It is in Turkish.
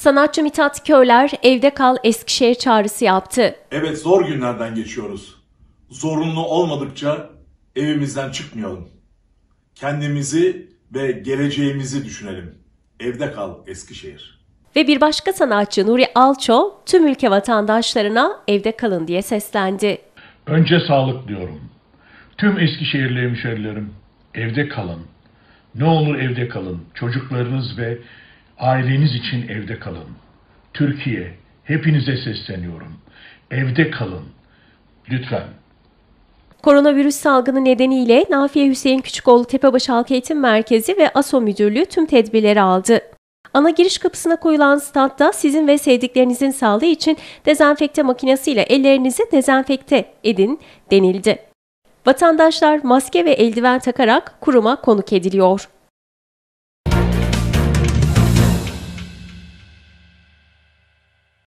Sanatçı Mithat Köyler evde kal Eskişehir çağrısı yaptı. Evet zor günlerden geçiyoruz. Zorunlu olmadıkça evimizden çıkmayalım. Kendimizi ve geleceğimizi düşünelim. Evde kal Eskişehir. Ve bir başka sanatçı Nuri Alço tüm ülke vatandaşlarına evde kalın diye seslendi. Önce sağlık diyorum. Tüm Eskişehirli hemşerilerim evde kalın. Ne olur evde kalın. Çocuklarınız ve Aileniz için evde kalın. Türkiye, hepinize sesleniyorum. Evde kalın. Lütfen. Koronavirüs salgını nedeniyle Nafiye Hüseyin Küçükoğlu Tepebaşı Halk Eğitim Merkezi ve ASO Müdürlüğü tüm tedbirleri aldı. Ana giriş kapısına koyulan standta sizin ve sevdiklerinizin sağlığı için dezenfekte makinesiyle ellerinizi dezenfekte edin denildi. Vatandaşlar maske ve eldiven takarak kuruma konuk ediliyor.